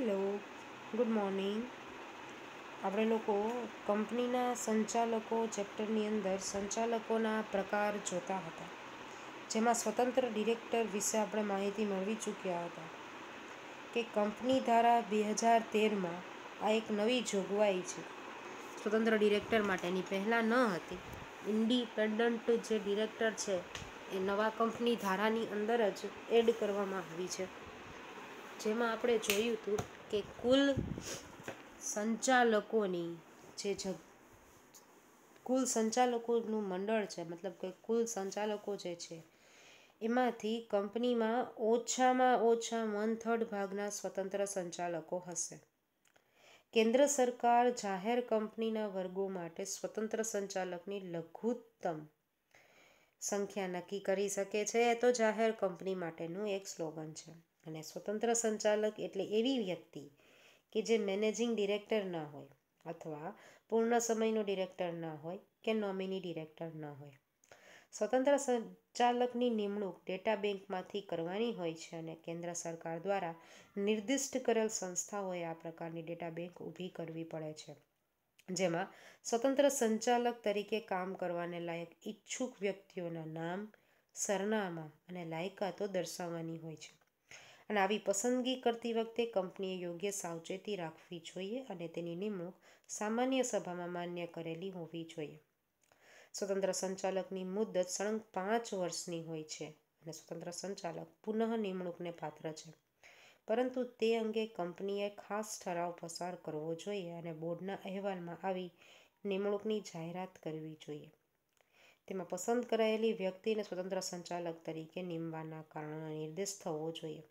hello good morning આપણે લોકો કંપનીના સંચાલકો ચેપ્ટરની અંદર સંચાલકોના પ્રકાર જોતા હતા જેમાં સ્વતંત્ર ડિરેક્ટર વિશે આપણે માહિતી મેળવી ચૂક્યા હતા કે કંપની ધારા બે હજાર તેરમાં આ એક નવી જોગવાઈ છે સ્વતંત્ર ડિરેક્ટર માટેની પહેલાં ન હતી ઇન્ડિપેન્ડન્ટ જે ડિરેક્ટર છે એ નવા કંપની ધારાની અંદર જ એડ કરવામાં આવી છે જેમાં આપણે જોયું હતું કે કુલ સંચાલકોની જે જગ કુલ સંચાલકોનું મંડળ છે મતલબ કે કુલ સંચાલકો જે છે એમાંથી કંપનીમાં ઓછામાં ઓછા વન થર્ડ ભાગના સ્વતંત્ર સંચાલકો હશે કેન્દ્ર સરકાર જાહેર કંપનીના વર્ગો માટે સ્વતંત્ર સંચાલકની લઘુત્તમ સંખ્યા નક્કી કરી શકે છે એ તો જાહેર કંપની માટેનું એક સ્લોગન છે અને સ્વતંત્ર સંચાલક એટલે એવી વ્યક્તિ કે જે મેનેજિંગ ડિરેક્ટર ન હોય અથવા પૂર્ણ સમયનો ડિરેક્ટર ન હોય કે નોમિની ડિરેક્ટર ન હોય સ્વતંત્ર સંચાલકની નિમણૂક ડેટા બેંકમાંથી કરવાની હોય છે અને કેન્દ્ર સરકાર દ્વારા નિર્દિષ્ટ કરેલ સંસ્થાઓએ આ પ્રકારની ડેટા બેંક ઊભી કરવી પડે છે જેમાં સ્વતંત્ર સંચાલક તરીકે કામ કરવાને લાયક ઈચ્છુક વ્યક્તિઓના નામ સરનામા અને લાયકાતો દર્શાવવાની હોય છે અને આવી પસંદગી કરતી વખતે કંપનીએ યોગ્ય સાવચેતી રાખવી જોઈએ અને તેની નિમણૂક સામાન્ય સભામાં માન્ય કરેલી હોવી જોઈએ સ્વતંત્ર સંચાલકની મુદત સળંગ પાંચ વર્ષની હોય છે અને સ્વતંત્ર સંચાલક પુનઃ નિમણૂકને પાત્ર છે પરંતુ તે અંગે કંપનીએ ખાસ ઠરાવ પસાર કરવો જોઈએ અને બોર્ડના અહેવાલમાં આવી નિમણૂકની જાહેરાત કરવી જોઈએ તેમાં પસંદ કરાયેલી વ્યક્તિને સ્વતંત્ર સંચાલક તરીકે નિમવાના કારણોનો નિર્દેશ થવો જોઈએ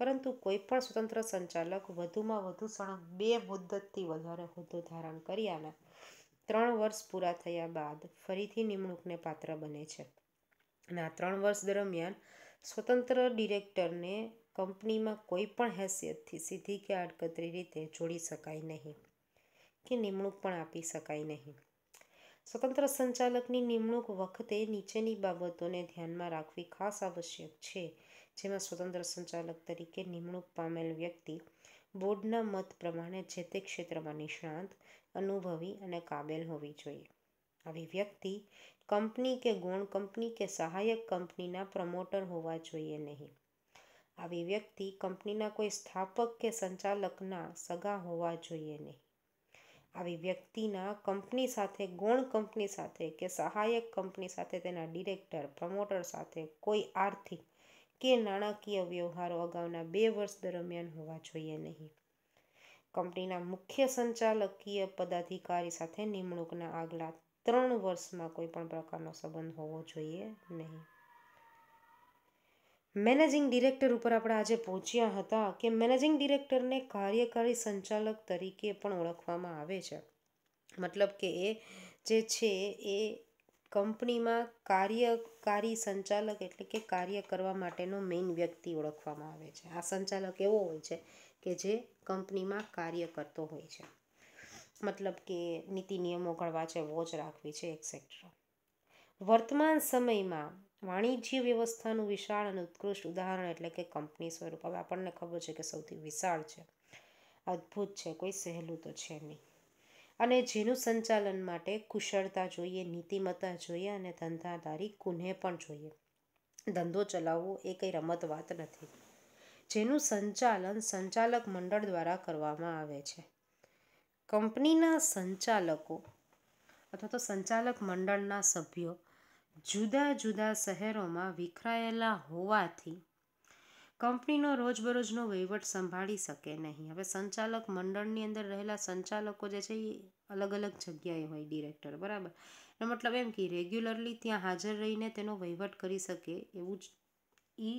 પરંતુ કોઈપણ સ્વતંત્ર સંચાલક વધુમાં વધુ સળંગ બે મુદ્દતથી વધારે હોદ્દો ધારણ કર્યાના ત્રણ વર્ષ પૂરા થયા બાદ ફરીથી નિમણૂકને પાત્ર બને છે અને આ ત્રણ વર્ષ દરમિયાન સ્વતંત્ર ડિરેક્ટરને કંપનીમાં કોઈ પણ હેસિયતથી સીધી કે આડકતરી રીતે જોડી શકાય નહીં કે નિમણૂક પણ આપી શકાય નહીં સ્વતંત્ર સંચાલકની નિમણૂક વખતે નીચેની બાબતોને ધ્યાનમાં રાખવી ખાસ આવશ્યક છે જેમાં સ્વતંત્ર સંચાલક તરીકે નિમણૂક પામેલ વ્યક્તિ બોર્ડના મત પ્રમાણે જે તે ક્ષેત્રમાં નિષ્ણાંત અનુભવી અને કાબેલ હોવી જોઈએ આવી વ્યક્તિ કંપની કે ગૌણ કંપની કે સહાયક કંપનીના પ્રમોટર હોવા જોઈએ નહીં આવી વ્યક્તિ કંપનીના કોઈ સ્થાપક કે સંચાલકના સગા હોવા જોઈએ નહીં આવી વ્યક્તિના કંપની સાથે ગૌણ કંપની સાથે કે સહાયક કંપની સાથે તેના ડિરેક્ટર પ્રમોટર સાથે કોઈ આર્થિક કે નાણાકીય વ્યવહારો અગાઉના બે વર્ષ દરમિયાન હોવા જોઈએ નહીં કંપનીના મુખ્ય સંચાલકીય પદાધિકારી સાથે નિમણૂકના આગલા ત્રણ વર્ષમાં કોઈ પણ પ્રકારનો સંબંધ હોવો જોઈએ નહીં મેનેજિંગ ડિરેક્ટર ઉપર આપણે આજે પહોંચ્યા હતા કે મેનેજિંગ ડિરેક્ટરને કાર્યકારી સંચાલક તરીકે પણ ઓળખવામાં આવે છે મતલબ કે એ જે છે એ કંપનીમાં કાર્યકારી સંચાલક એટલે કે કાર્ય કરવા માટેનો મેઇન વ્યક્તિ ઓળખવામાં આવે છે આ સંચાલક એવો હોય છે કે જે કંપનીમાં કાર્ય કરતો હોય છે મતલબ કે નીતિ નિયમો ઘડવા છે વોચ રાખવી છે એક્સેટ્રા વર્તમાન સમયમાં વાણિજ્ય વ્યવસ્થાનું વિશાળ અને ઉત્કૃષ્ટ ઉદાહરણ એટલે કે કંપની સ્વરૂપ હવે આપણને ખબર છે કે સૌથી વિશાળ છે અદ્ભુત છે કોઈ સહેલું તો છે નહીં અને જેનું સંચાલન માટે કુશળતા જોઈએ નીતિમત્તા જોઈએ અને ધંધાદારી કુને પણ જોઈએ ધંધો ચલાવવો એ કંઈ રમત વાત નથી જેનું સંચાલન સંચાલક મંડળ દ્વારા કરવામાં આવે છે કંપનીના સંચાલકો અથવા તો સંચાલક મંડળના સભ્યો જુદા જુદા શહેરોમાં વિખરાયેલા હોવાથી કંપનીનો રોજબરોજનો વહીવટ સંભાળી શકે નહીં હવે સંચાલક મંડળની અંદર રહેલા સંચાલકો જે છે એ અલગ અલગ જગ્યાએ હોય ડિરેક્ટર બરાબર એનો મતલબ એમ કે રેગ્યુલરલી ત્યાં હાજર રહીને તેનો વહીવટ કરી શકે એવું જ એ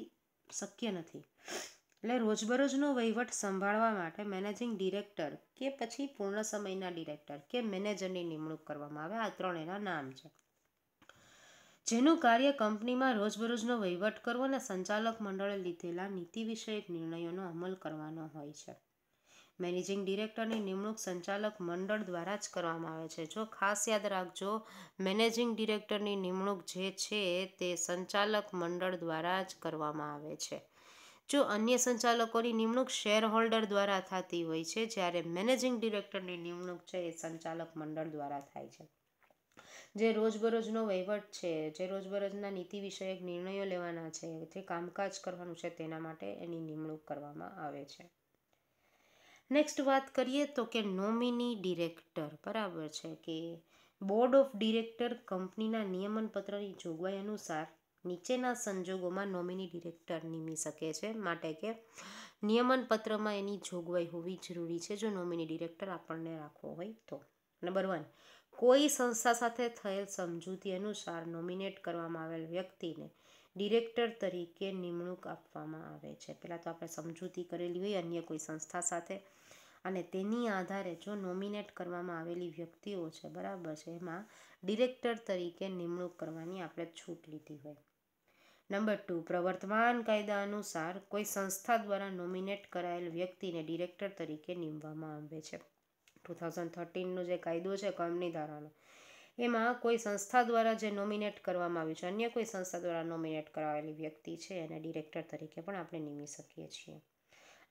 શક્ય નથી એટલે રોજબરોજનો વહીવટ સંભાળવા માટે મેનેજિંગ ડિરેક્ટર કે પછી પૂર્ણ સમયના ડિરેક્ટર કે મેનેજરની નિમણૂક કરવામાં આવે આ ત્રણ એના નામ છે જેનું કાર્ય કંપનીમાં રોજબરોજનો વહીવટ કરવો અને સંચાલક મંડળે લીધેલા નીતિ વિષયક નિર્ણયોનો અમલ કરવાનો હોય છે મેનેજિંગ ડિરેક્ટરની નિમણૂક સંચાલક મંડળ દ્વારા જ કરવામાં આવે છે જો ખાસ યાદ રાખજો મેનેજિંગ ડિરેક્ટરની નિમણૂક જે છે તે સંચાલક મંડળ દ્વારા જ કરવામાં આવે છે જો અન્ય સંચાલકોની નિમણૂક શેરહોલ્ડર દ્વારા થતી હોય છે જ્યારે મેનેજિંગ ડિરેક્ટરની નિમણૂક છે એ સંચાલક મંડળ દ્વારા થાય છે જે રોજબરોજનો વહીવટ છે જે રોજબરોજના નીતિ વિષયક નિર્ણયો લેવાના છે જે કામકાજ કરવાનું છે તેના માટે એની નિમણૂક કરવામાં આવે છે નેક્સ્ટ વાત કરીએ તો કે નોમિની ડિરેક્ટર બરાબર છે કે બોર્ડ ઓફ ડિરેક્ટર કંપનીના નિયમનપત્રની જોગવાઈ અનુસાર નીચેના સંજોગોમાં નોમિની ડિરેક્ટર નિમી શકે છે માટે કે નિયમન પત્રમાં એની જોગવાઈ હોવી જરૂરી છે જો નોમિની ડિરેક્ટર આપણને રાખવો હોય તો નંબર વન કોઈ સંસ્થા સાથે થયેલ સમજૂતી અનુસાર નોમિનેટ કરવામાં આવેલ વ્યક્તિને ડિરેક્ટર તરીકે નિમણૂક આપવામાં આવે છે પહેલાં તો આપણે સમજૂતી કરેલી હોય અન્ય કોઈ સંસ્થા સાથે અને તેની આધારે જો નોમિનેટ કરવામાં આવેલી વ્યક્તિઓ છે બરાબર છે એમાં ડિરેક્ટર તરીકે નિમણૂક કરવાની આપણે છૂટ લીધી હોય નંબર ટુ પ્રવર્તમાન કાયદા અનુસાર કોઈ સંસ્થા દ્વારા નોમિનેટ કરાયેલ વ્યક્તિને ડિરેક્ટર તરીકે નીમવામાં આવે છે ટુ થાઉઝન્ડ થર્ટીનનો જે કાયદો છે કંપની ધારાનો એમાં કોઈ સંસ્થા દ્વારા જે નોમિનેટ કરવામાં આવ્યું છે અન્ય કોઈ સંસ્થા દ્વારા નોમિનેટ કરાવેલી વ્યક્તિ છે એને ડિરેક્ટર તરીકે પણ આપણે નીમી શકીએ છીએ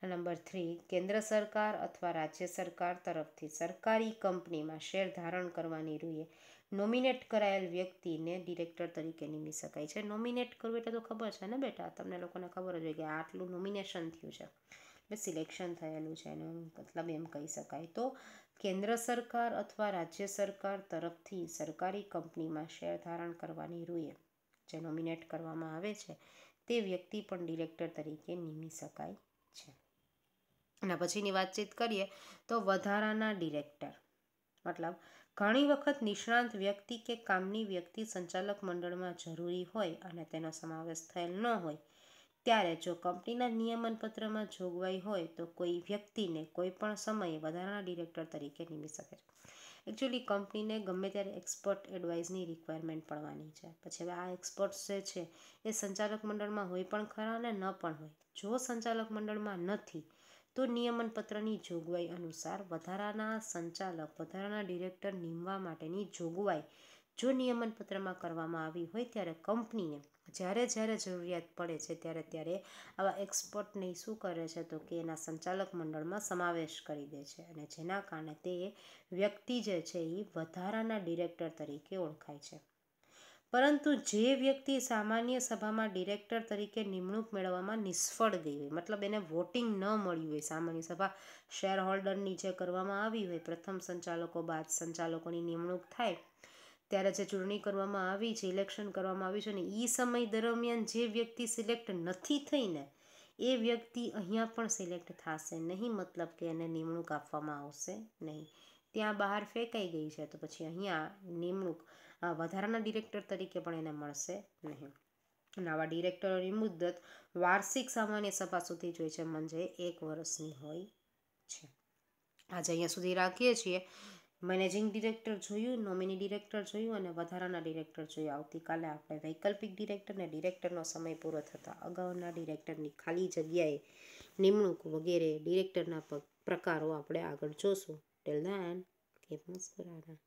નંબર થ્રી કેન્દ્ર સરકાર અથવા રાજ્ય સરકાર તરફથી સરકારી કંપનીમાં શેર ધારણ કરવાની રૂએ નોમિનેટ કરાયેલ વ્યક્તિને ડિરેક્ટર તરીકે નીમી શકાય છે નોમિનેટ કરવું એટલે તો ખબર છે ને બેટા તમને લોકોને ખબર જ હોય કે આટલું નોમિનેશન થયું છે એટલે સિલેક્શન થયેલું છે એનું મતલબ એમ કહી શકાય તો કેન્દ્ર સરકાર અથવા રાજ્ય સરકાર તરફથી સરકારી કંપનીમાં શેર ધારણ કરવાની રૂએ જે નોમિનેટ કરવામાં આવે છે તે વ્યક્તિ પણ ડિરેક્ટર તરીકે નિમી શકાય છે અને પછીની વાતચીત કરીએ તો વધારાના ડિરેક્ટર મતલબ ઘણી વખત નિષ્ણાંત વ્યક્તિ કે કામની વ્યક્તિ સંચાલક મંડળમાં જરૂરી હોય અને તેનો સમાવેશ થયેલ ન હોય ત્યારે જો કંપનીના નિયમનપત્રમાં જોગવાઈ હોય તો કોઈ વ્યક્તિને કોઈ પણ સમયે વધારાના ડિરેક્ટર તરીકે નિમી શકે છે એકચ્યુઅલી કંપનીને ગમે ત્યારે એક્સપર્ટ એડવાઇઝની રિક્વાયરમેન્ટ પડવાની છે પછી હવે આ એક્સપર્ટ્સ જે છે એ સંચાલક મંડળમાં હોય પણ ખરા અને ન પણ હોય જો સંચાલક મંડળમાં નથી તો નિયમનપત્રની જોગવાઈ અનુસાર વધારાના સંચાલક વધારાના ડિરેક્ટર નીમવા માટેની જોગવાઈ જો નિયમનપત્રમાં કરવામાં આવી હોય ત્યારે કંપનીને જ્યારે જ્યારે જરૂરિયાત પડે છે ત્યારે ત્યારે આવા એક્સપર્ટને શું કરે છે તો કે એના સંચાલક મંડળમાં સમાવેશ કરી દે છે અને જેના કારણે તે વ્યક્તિ જે છે એ વધારાના ડિરેક્ટર તરીકે ઓળખાય છે પરંતુ જે વ્યક્તિ સામાન્ય સભામાં ડિરેક્ટર તરીકે નિમણૂક મેળવવામાં નિષ્ફળ ગઈ હોય મતલબ એને વોટિંગ ન મળ્યું હોય સામાન્ય સભા શેર હોલ્ડરની જે કરવામાં આવી હોય પ્રથમ સંચાલકો બાદ સંચાલકોની નિમણૂક થાય ત્યારે જે ચૂંટણી કરવામાં આવી છે ઇલેક્શન કરવામાં આવ્યું છે ને એ સમય દરમિયાન જે વ્યક્તિ સિલેક્ટ નથી થઈને એ વ્યક્તિ અહીંયા પણ સિલેક્ટ થશે નહીં મતલબ કે એને નિમણૂક આપવામાં આવશે નહીં ત્યાં બહાર ફેંકાઈ ગઈ છે તો પછી અહીંયા નિમણૂક વધારાના ડિરેક્ટર તરીકે પણ એને મળશે નહીં નવા ડિરેક્ટરોની મુદ્દત વાર્ષિક સામાન્ય સભા સુધી જોઈ છે મંજે એક વર્ષની હોય છે આજે અહીંયા સુધી રાખીએ છીએ મેનેજિંગ ડિરેક્ટર જોયું નોમિની ડિરેક્ટર જોયું અને વધારાના ડિરેક્ટર જોયું આવતીકાલે આપણે વૈકલ્પિક ડિરેક્ટર અને ડિરેક્ટરનો સમય પૂરો થતા અગાઉના ડિરેક્ટરની ખાલી જગ્યાએ નિમણૂક વગેરે ડિરેક્ટરના પ્રકારો આપણે આગળ જોશું ટેલ ધેન કે મુસ્કુરાના